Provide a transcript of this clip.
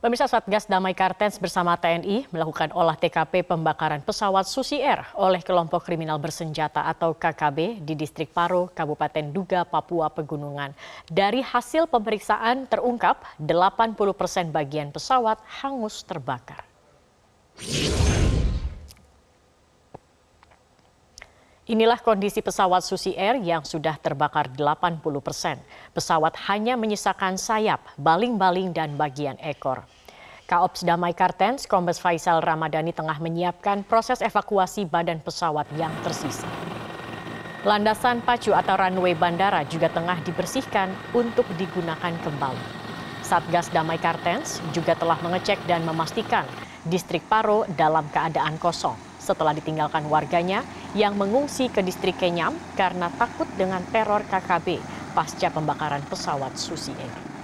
Pemirsa Satgas Damai Kartens bersama TNI melakukan olah TKP pembakaran pesawat Susi Air oleh kelompok kriminal bersenjata atau KKB di distrik Paro, Kabupaten Duga, Papua Pegunungan. Dari hasil pemeriksaan terungkap 80 persen bagian pesawat hangus terbakar. Inilah kondisi pesawat Susi Air yang sudah terbakar 80 persen. Pesawat hanya menyisakan sayap, baling-baling, dan bagian ekor. Kaops Damai Kartens, Kombes Faisal Ramadhani tengah menyiapkan proses evakuasi badan pesawat yang tersisa. Landasan pacu atau runway bandara juga tengah dibersihkan untuk digunakan kembali. Satgas Damai Kartens juga telah mengecek dan memastikan distrik Paro dalam keadaan kosong setelah ditinggalkan warganya yang mengungsi ke distrik Kenyam karena takut dengan teror KKB pasca pembakaran pesawat Susi Air.